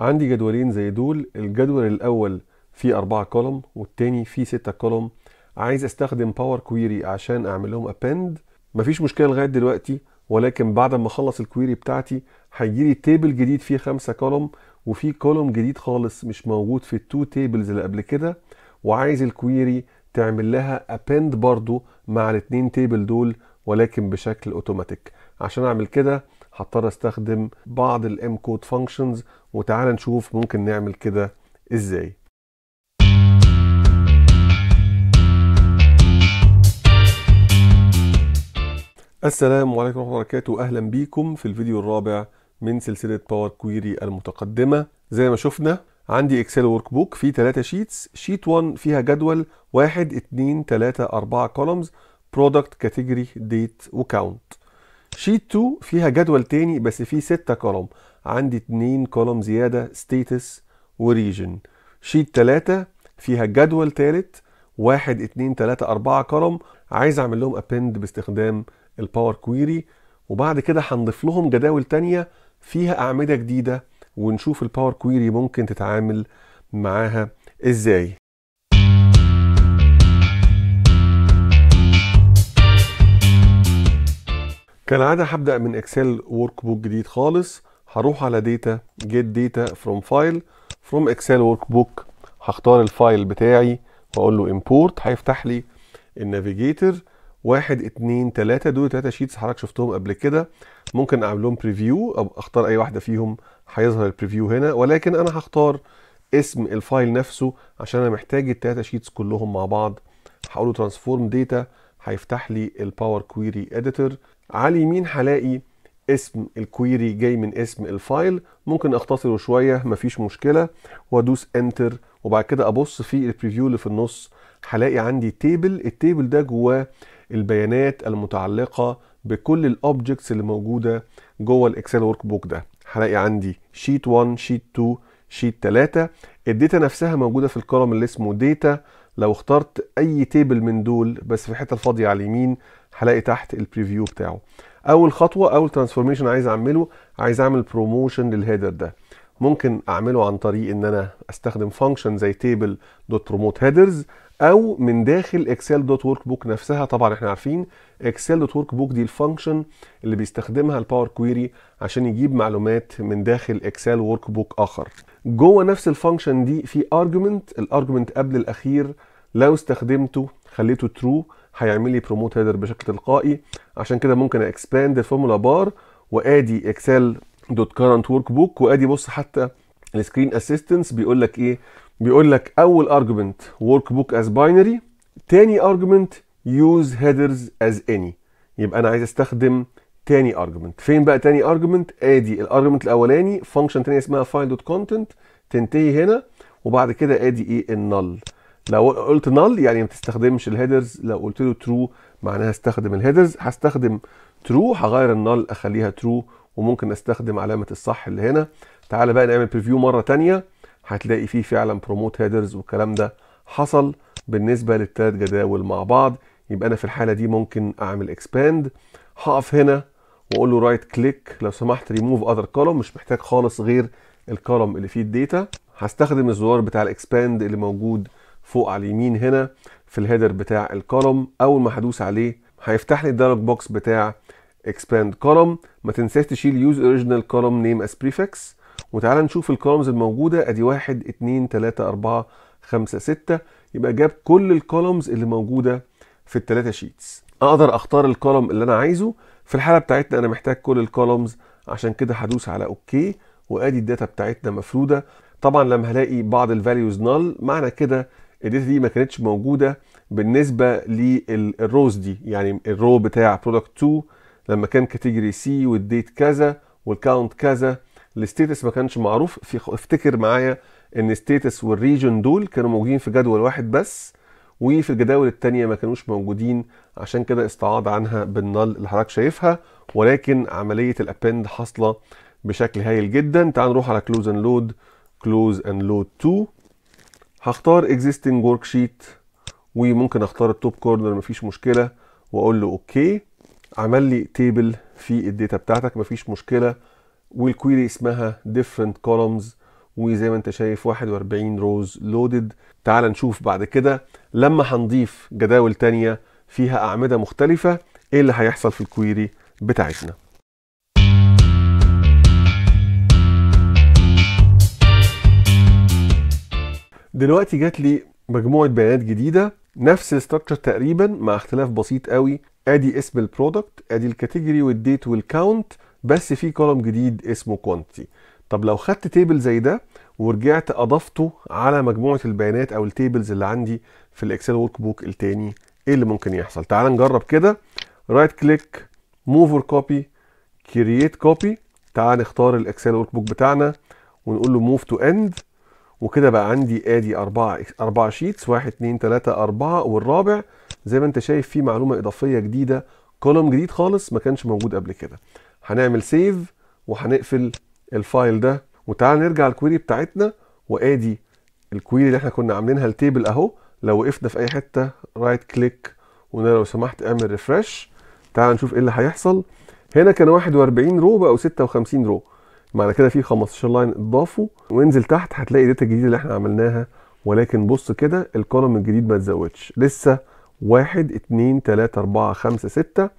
عندي جدولين زي دول الجدول الاول فيه أربعة كولوم والتاني فيه ستة كولوم عايز استخدم باور كويري عشان اعمل لهم ابند مفيش مشكله لغايه دلوقتي ولكن بعد ما اخلص الكويري بتاعتي هيجي لي تيبل جديد فيه خمسة كولوم وفي كولوم جديد خالص مش موجود في التو تيبلز اللي قبل كده وعايز الكويري تعمل لها ابند برضو مع الاتنين تيبل دول ولكن بشكل اوتوماتيك عشان اعمل كده هضطر استخدم بعض الام كود فانكشنز وتعال نشوف ممكن نعمل كده ازاي السلام عليكم ورحمة الله وبركاته أهلا بيكم في الفيديو الرابع من سلسلة باور كويري المتقدمة زي ما شفنا عندي اكسل ورك بوك فيه 3 شيتس شيت 1 فيها جدول 1 2 3 4 كولومز برودكت كاتيجوري ديت وكاونت شيت 2 فيها جدول تاني بس فيه 6 كولوم عندي 2 كولوم زيادة ستيتس وريجن شيت 3 فيها جدول تالت 1 2 3 4 كولوم عايز اعمل لهم ابند باستخدام الباور كويري وبعد كده هنضيف لهم جداول تانية فيها اعمدة جديدة ونشوف الباور كويري ممكن تتعامل معاها ازاي كالعاده هبدا من اكسل ورك بوك جديد خالص هروح على داتا جيت داتا فروم فايل فروم اكسل ورك بوك هختار الفايل بتاعي واقول له امبورت هيفتح لي النافيجيتور واحد اتنين تلاتة دول تلاتة شيتس حضرتك شفتهم قبل كده ممكن اعمل لهم بريفيو او اختار اي واحدة فيهم هيظهر البريفيو هنا ولكن انا هختار اسم الفايل نفسه عشان انا محتاج التلاتة شيتس كلهم مع بعض هقول له ترانسفورم داتا هيفتح لي الباور كويري اديتور على اليمين هلاقي اسم الكويري جاي من اسم الفايل ممكن اختصره شويه مفيش مشكله وادوس انتر وبعد كده ابص في البريفيو اللي في النص هلاقي عندي تيبل التيبل ده جواه البيانات المتعلقه بكل الاوبجكتس اللي موجوده جوه الاكسل ورك بوك ده هلاقي عندي شيت 1 شيت 2 شيت 3 الداتا نفسها موجوده في الكولوم اللي اسمه داتا لو اخترت اي تيبل من دول بس في الحته الفاضيه على اليمين هلاقي تحت البريفيو بتاعه اول خطوه اول ترانسفورميشن عايز اعمله عايز اعمل بروموشن للهيدر ده ممكن اعمله عن طريق ان انا استخدم فانكشن زي تيبل دوت بروموت هيدرز او من داخل اكسل دوت ورك بوك نفسها طبعا احنا عارفين اكسل دوت ورك بوك دي الفانكشن اللي بيستخدمها الباور كويري عشان يجيب معلومات من داخل اكسل ورك بوك اخر جوه نفس الفانكشن دي في ارجمنت الارجمنت قبل الاخير لو استخدمته خليته ترو هيعمل لي بروموت هيدر بشكل تلقائي عشان كده ممكن اكسباند الفورمولا بار وادي اكسل دوت كرنت ورك بوك وادي بص حتى السكرين اسيستنس بيقول لك ايه بيقول لك اول ارجمنت ورك بوك از باينري تاني ارجمنت يوز هيدرز از اني يبقى انا عايز استخدم تاني ارجمنت فين بقى تاني ارجمنت ادي الارجمنت الاولاني فانكشن تانية اسمها فايل دوت كونتنت تنتهي هنا وبعد كده ادي ايه النل لو قلت نال يعني ما تستخدمش الهيدرز لو قلت له ترو معناها استخدم الهيدرز هستخدم ترو هغير النال اخليها ترو وممكن استخدم علامه الصح اللي هنا تعالى بقى نعمل بريفيو مره ثانيه هتلاقي فيه فعلا بروموت هيدرز والكلام ده حصل بالنسبه للثلاث جداول مع بعض يبقى انا في الحاله دي ممكن اعمل اكسباند هقف هنا واقول له رايت كليك لو سمحت ريموف اذر كولوم مش محتاج خالص غير الكولوم اللي فيه الداتا هستخدم الزرار بتاع الاكسباند اللي موجود فوق على اليمين هنا في الهيدر بتاع الكولم اول ما هدوس عليه هيفتح لي الدايلوج بوكس بتاع اكسباند كولم ما تنساش تشيل يوز اوريجينال كولم نيم اس بريفكس وتعالى نشوف الكولمز الموجوده ادي 1 2 3 4 5 6 يبقى جاب كل الكولمز اللي موجوده في الثلاثه شيتس اقدر اختار الكولم اللي انا عايزه في الحاله بتاعتنا انا محتاج كل الكولمز عشان كده هدوس على اوكي وادي الداتا بتاعتنا مفروده طبعا لما هلاقي بعض الفاليوز نال معنى كده الداتا دي ما كانتش موجوده بالنسبه للروز دي يعني الرو بتاع برودكت 2 لما كان كاتيجوري سي والديت كذا والكاونت كذا الستيتس ما كانش معروف في افتكر معايا ان الستيتس والريجن دول كانوا موجودين في جدول واحد بس وفي الجداول التانية ما كانوش موجودين عشان كده استعاض عنها بالنل اللي حضرتك شايفها ولكن عملية الابند حاصلة بشكل هايل جدا تعال نروح على كلوز اند لود كلوز اند لود 2 هختار existing ورك شيت وممكن اختار التوب كورنر مفيش مشكله واقول له اوكي عمل لي تيبل في الداتا بتاعتك مفيش مشكله والكويري اسمها different columns وزي ما انت شايف 41 روز لودد تعال نشوف بعد كده لما هنضيف جداول تانية فيها اعمده مختلفه ايه اللي هيحصل في الكويري بتاعتنا دلوقتي جات لي مجموعه بيانات جديده نفس الاستراكشر تقريبا مع اختلاف بسيط قوي ادي اسم البرودكت ادي الكاتيجوري والديت والكاونت بس في كولوم جديد اسمه كوانتي طب لو خدت تيبل زي ده ورجعت اضفته على مجموعه البيانات او التيبلز اللي عندي في الاكسل ورك بوك التاني ايه اللي ممكن يحصل تعال نجرب كده رايت كليك موف اور كوبي كرييت كوبي تعال نختار الاكسل ورك بوك بتاعنا ونقول له موف تو اند وكده بقى عندي ادي اربعة اربعة شيتس واحد اتنين تلاتة اربعة والرابع زي ما انت شايف فيه معلومة اضافية جديدة كولوم جديد خالص ما كانش موجود قبل كده هنعمل سيف وهنقفل الفايل ده وتعال نرجع الكويري بتاعتنا وادي الكويري اللي احنا كنا عاملينها التيبل اهو لو وقفنا في اي حتة رايت كليك وانا لو سمحت اعمل ريفرش تعال نشوف ايه اللي هيحصل هنا كان 41 رو بقوا 56 رو معنى كده في 15 لاين اتضافوا وانزل تحت هتلاقي داتا الجديده اللي احنا عملناها ولكن بص كده الكولوم الجديد ما اتزودش لسه 1 2 3 4 5 6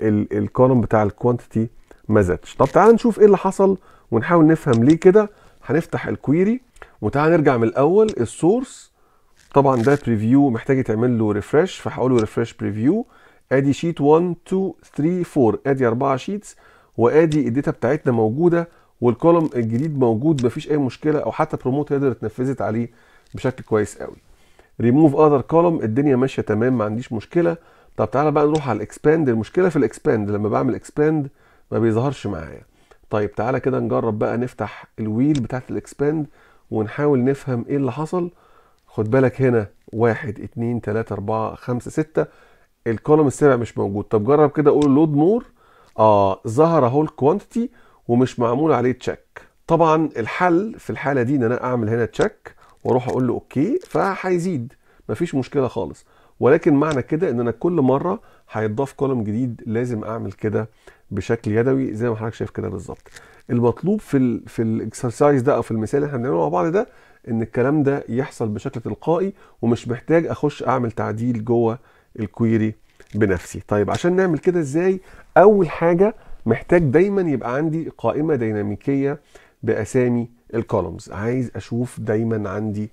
الكولوم بتاع الكوانتيتي ما زادش طب تعال نشوف ايه اللي حصل ونحاول نفهم ليه كده هنفتح الكويري وتعال نرجع من الاول السورس طبعا ده بريفيو محتاج يتعمل له ريفرش فهقول له ريفرش بريفيو ادي شيت 1 2 3 4 ادي 4 شيتس وادي الداتا بتاعتنا موجوده والكولوم الجديد موجود مفيش اي مشكله او حتى بروموت هيدر اتنفذت عليه بشكل كويس قوي ريموف اذر كولوم الدنيا ماشيه تمام ما عنديش مشكله طب تعالى بقى نروح على الاكسباند المشكله في الاكسباند لما بعمل اكسباند ما بيظهرش معايا طيب تعالى كده نجرب بقى نفتح الويل بتاعت الاكسباند ونحاول نفهم ايه اللي حصل خد بالك هنا واحد اتنين تلاتة اربعة خمسة ستة الكولوم السابع مش موجود طب جرب كده قول لود مور اه ظهر اهو الكوانتيتي ومش معمول عليه تشيك طبعا الحل في الحاله دي ان انا اعمل هنا تشيك واروح اقول له اوكي فهيزيد مفيش مشكله خالص ولكن معنى كده ان انا كل مره هيتضاف كولوم جديد لازم اعمل كده بشكل يدوي زي ما حضرتك شايف كده بالظبط المطلوب في الـ في الاكسرسايز ده او في المثال اللي احنا بنعمله مع بعض ده ان الكلام ده يحصل بشكل تلقائي ومش محتاج اخش اعمل تعديل جوه الكويري بنفسي طيب عشان نعمل كده ازاي اول حاجه محتاج دايما يبقى عندي قائمه ديناميكيه باسامي الكولومز عايز اشوف دايما عندي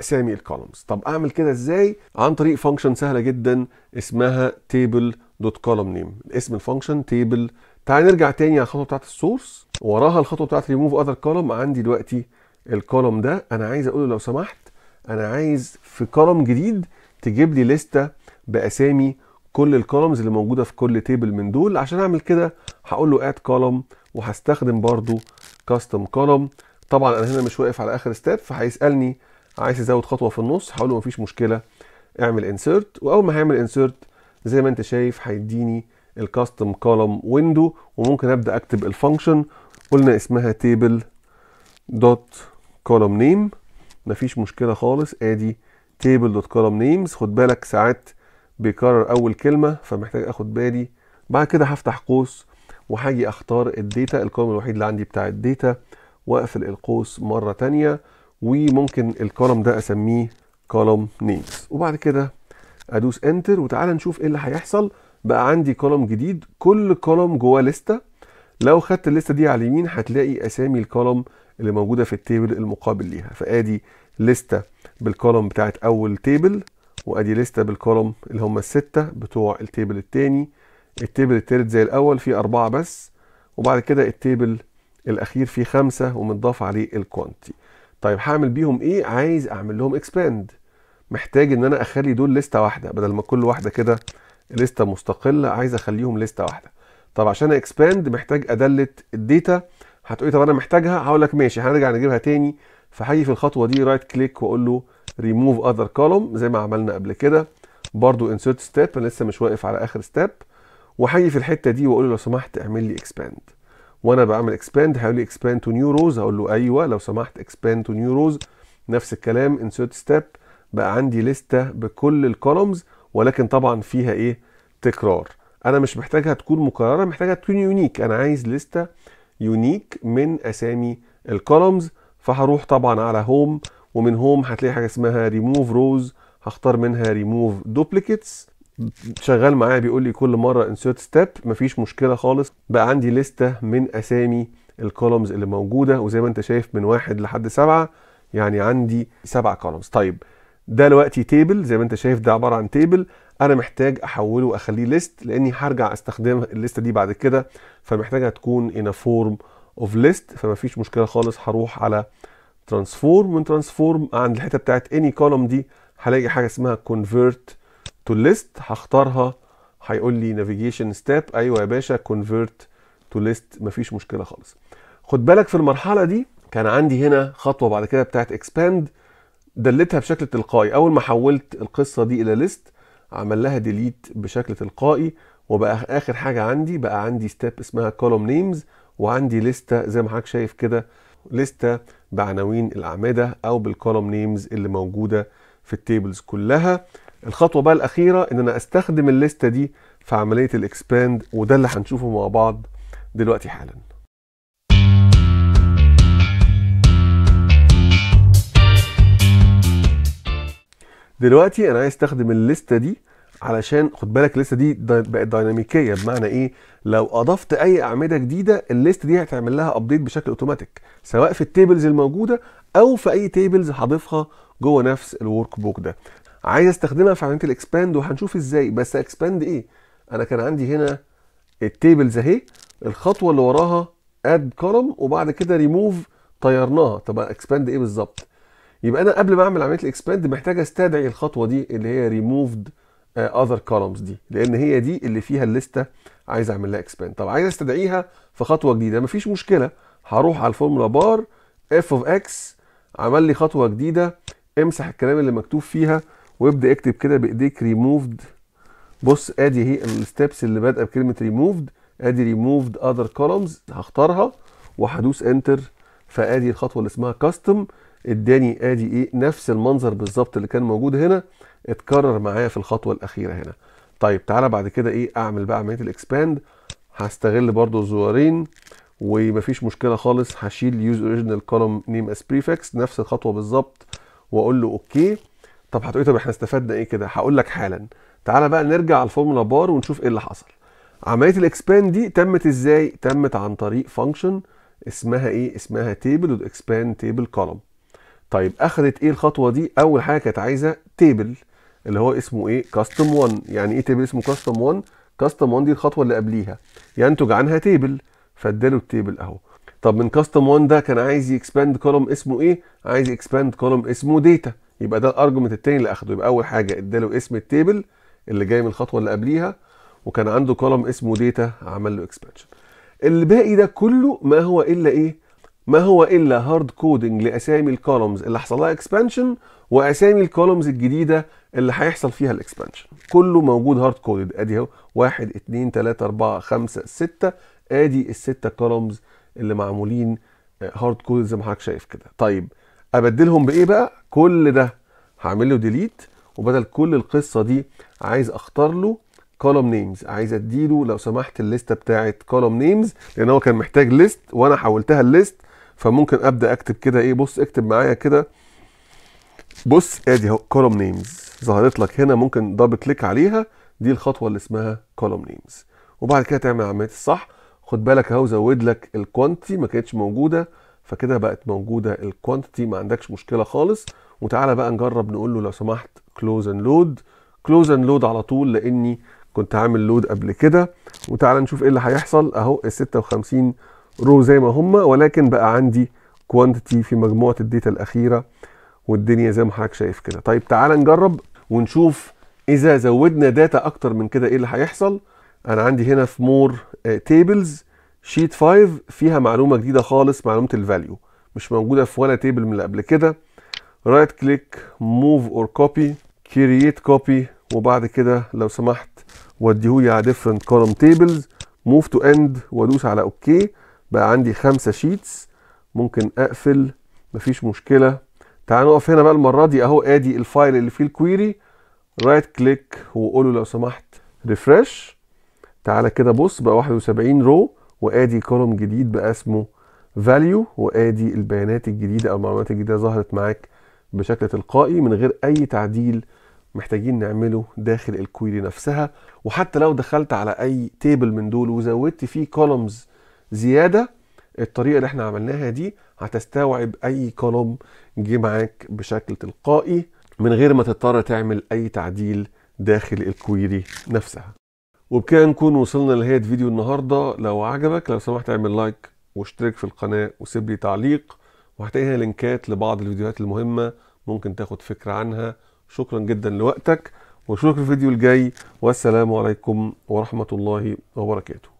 اسامي الكولومز طب اعمل كده ازاي عن طريق فانكشن سهله جدا اسمها تيبل دوت كولوم نيم اسم الفانكشن تيبل تعال نرجع تاني على الخطوه بتاعت السورس وراها الخطوه بتاعت ريموف اذر كولوم عندي دلوقتي الكولوم ده انا عايز اقول له لو سمحت انا عايز في كولوم جديد تجيب لي لسته باسامي كل الكولمز اللي موجوده في كل تيبل من دول عشان اعمل كده هقول له اد كولوم وهستخدم برضو كاستم كولوم طبعا انا هنا مش واقف على اخر ستيب فهيسالني عايز ازود خطوه في النص هقول له مفيش مشكله اعمل انسيرت واول ما هيعمل انسيرت زي ما انت شايف هيديني الكاستم كولوم ويندو وممكن ابدا اكتب الفانكشن قلنا اسمها تيبل دوت كولوم نيم مفيش مشكله خالص ادي تيبل دوت كولوم نيمز خد بالك ساعات بيكرر اول كلمه فمحتاج اخد بالي بعد كده هفتح قوس وهاجي اختار الداتا الكولم الوحيد اللي عندي بتاع الداتا واقفل القوس مره تانية وممكن الكولم ده اسميه كولم نيمز وبعد كده ادوس انتر وتعالى نشوف ايه اللي هيحصل بقى عندي كولم جديد كل كولم جواه لسته لو خدت الليسته دي على اليمين هتلاقي اسامي الكولم اللي موجوده في التيبل المقابل ليها فادي لسته بالكولم بتاعت اول تيبل وادي لسته بالكولوم اللي هم السته بتوع التيبل الثاني التيبل الثالث زي الاول فيه اربعه بس وبعد كده التيبل الاخير فيه خمسه ومتضاف عليه الكوانتي طيب هعمل بيهم ايه عايز اعمل لهم اكسباند محتاج ان انا اخلي دول لسته واحده بدل ما كل واحده كده لسته مستقله عايز اخليهم لسته واحده طب عشان اكسباند محتاج ادلت الداتا هتقولي طب انا محتاجها هقول لك ماشي هنرجع نجيبها تاني فهاجي في الخطوه دي رايت كليك واقول له ريموف اذر كولوم زي ما عملنا قبل كده برضو انسيرت ستيب انا لسه مش واقف على اخر ستيب وهاجي في الحته دي واقول له لو سمحت اعمل لي اكسباند وانا بعمل اكسباند هيقول لي اكسباند تو نيو روز هقول له ايوه لو سمحت اكسباند تو نيو روز نفس الكلام انسيرت ستيب بقى عندي لسته بكل الكولومز ولكن طبعا فيها ايه تكرار انا مش محتاجها تكون مكرره محتاجها تكون يونيك انا عايز لسته يونيك من اسامي الكولومز فهروح طبعا على هوم ومن هوم هتلاقي حاجه اسمها ريموف روز هختار منها ريموف دوبليكيتس شغال معايا بيقول لي كل مره انسيرت ستيب مفيش مشكله خالص بقى عندي لسته من اسامي الكولومز اللي موجوده وزي ما انت شايف من واحد لحد سبعه يعني عندي سبع كولومز طيب ده دلوقتي تيبل زي ما انت شايف ده عباره عن تيبل انا محتاج احوله واخليه ليست لاني هرجع استخدم الليسته دي بعد كده فمحتاجه تكون ان فورم اوف ليست فمفيش مشكله خالص هروح على ترانسفورم ترانسفورم عند الحته بتاعت اني كولوم دي هلاقي حاجه اسمها كونفيرت تو ليست هختارها هيقول لي نافيجيشن ستيب ايوه يا باشا كونفيرت تو ليست مفيش مشكله خالص خد بالك في المرحله دي كان عندي هنا خطوه بعد كده بتاعت اكسباند دلتها بشكل تلقائي اول ما حولت القصه دي الى ليست عمل لها ديليت بشكل تلقائي وبقى اخر حاجه عندي بقى عندي ستيب اسمها كولوم نيمز وعندي لسته زي ما حضرتك شايف كده لستة بعناوين الأعمدة أو بالكولوم نيمز اللي موجودة في التيبلز كلها الخطوة بقى الأخيرة إن أنا أستخدم الليستة دي في عملية الإكسباند وده اللي هنشوفه مع بعض دلوقتي حالاً دلوقتي انا عايز استخدم الليسته دي علشان خد بالك لسه دي بقت ديناميكيه بمعنى ايه لو اضفت اي اعمده جديده الليست دي هتعمل لها ابديت بشكل اوتوماتيك سواء في التيبلز الموجوده او في اي تيبلز هضيفها جوه نفس الورك بوك ده عايز استخدمها في عمليه الاكسباند وهنشوف ازاي بس اكسباند ايه انا كان عندي هنا التيبلز اهي الخطوه اللي وراها اد كولم وبعد كده ريموف طيرناها طب اكسباند ايه بالظبط يبقى انا قبل ما اعمل عمليه الاكسباند محتاج استدعي الخطوه دي اللي هي ريموفد اذر آه، كولومز دي لان هي دي اللي فيها الليسته عايز اعمل لها اكسباند طب عايز استدعيها في خطوه جديده مفيش مشكله هروح على الفورمولا بار اف اوف اكس عمل لي خطوه جديده امسح الكلام اللي مكتوب فيها وابدا اكتب كده بايديك ريموفد بص ادي هي الستبس اللي بادئه بكلمه ريموفد ادي ريموفد اذر كولومز هختارها وهدوس انتر فادي الخطوه اللي اسمها كاستم اداني ادي ايه نفس المنظر بالظبط اللي كان موجود هنا اتكرر معايا في الخطوه الاخيره هنا طيب تعالى بعد كده ايه اعمل بقى عمليه الاكسباند هستغل برضو الزوارين ومفيش مشكله خالص هشيل يوز اوريجينال كولوم نيم اس بريفكس نفس الخطوه بالظبط واقول له اوكي طب هتقولي إيه؟ طب احنا استفدنا ايه كده هقول لك حالا تعالى بقى نرجع على الفورمولا بار ونشوف ايه اللي حصل عمليه الاكسباند دي تمت ازاي تمت عن طريق فانكشن اسمها ايه اسمها تيبل اكسباند تيبل كولوم طيب اخذت ايه الخطوه دي اول حاجه كانت عايزه تيبل اللي هو اسمه ايه كاستم 1 يعني ايه تيبل اسمه كاستم 1 كاستم 1 دي الخطوه اللي قبليها ينتج عنها تيبل فاداله التيبل اهو طب من كاستم 1 ده كان عايز يكسباند كولوم اسمه ايه عايز يكسباند كولوم اسمه داتا يبقى ده الارجمنت الثاني اللي اخده يبقى اول حاجه اداله اسم التيبل اللي جاي من الخطوه اللي قبليها وكان عنده كولوم اسمه داتا عمل له اكسبانشن الباقي ده كله ما هو الا ايه ما هو الا هارد كودنج لاسامي الكولومز اللي حصل لها اكسبانشن واسامي الكولومز الجديده اللي هيحصل فيها الاكسبانشن كله موجود هارد كودد ادي اهو 1 2 3 4 5 6 ادي الستة كولومز اللي معمولين هارد آه، كود زي ما حضرتك شايف كده طيب ابدلهم بايه بقى كل ده هعمل له ديليت وبدل كل القصه دي عايز اختار له كولوم نيمز عايز اديله لو سمحت الليسته بتاعت كولوم نيمز لان هو كان محتاج ليست وانا حولتها لليست فممكن ابدا اكتب كده ايه بص اكتب معايا كده بص ادي اهو كولوم نيمز ظهرت لك هنا ممكن دبل كليك عليها دي الخطوه اللي اسمها كولوم نيمز وبعد كده تعمل عمليه الصح خد بالك اهو زود لك الكوانتيتي ما كانتش موجوده فكده بقت موجوده الكوانتيتي ما عندكش مشكله خالص وتعالى بقى نجرب نقول له لو سمحت كلوز اند لود كلوز اند لود على طول لاني كنت عامل لود قبل كده وتعالى نشوف ايه اللي هيحصل اهو ال 56 رو زي ما هما ولكن بقى عندي كوانتيتي في مجموعه الداتا الاخيره والدنيا زي ما حضرتك شايف كده طيب تعال نجرب ونشوف اذا زودنا داتا اكتر من كده ايه اللي هيحصل انا عندي هنا في مور تيبلز شيت 5 فيها معلومه جديده خالص معلومه الفاليو مش موجوده في ولا تيبل من اللي قبل كده رايت كليك موف اور كوبي كرييت كوبي وبعد كده لو سمحت وديهولي على ديفرنت كولوم تيبلز موف تو اند وادوس على اوكي okay. بقى عندي خمسة شيتس ممكن اقفل مفيش مشكلة تعال نقف هنا بقى المرة دي اهو ادي الفايل اللي فيه الكويري رايت كليك وقول له لو سمحت ريفرش تعالى كده بص بقى 71 رو وادي كولوم جديد بقى اسمه فاليو وادي البيانات الجديده او المعلومات الجديده ظهرت معاك بشكل تلقائي من غير اي تعديل محتاجين نعمله داخل الكويري نفسها وحتى لو دخلت على اي تيبل من دول وزودت فيه كولومز زياده الطريقه اللي احنا عملناها دي هتستوعب اي كولوم جه معاك بشكل تلقائي من غير ما تضطر تعمل اي تعديل داخل الكويري نفسها وبكده نكون وصلنا لنهايه فيديو النهارده لو عجبك لو سمحت اعمل لايك واشترك في القناه وسيب لي تعليق وهتلاقي هنا لينكات لبعض الفيديوهات المهمه ممكن تاخد فكره عنها شكرا جدا لوقتك واشوفك في الفيديو الجاي والسلام عليكم ورحمه الله وبركاته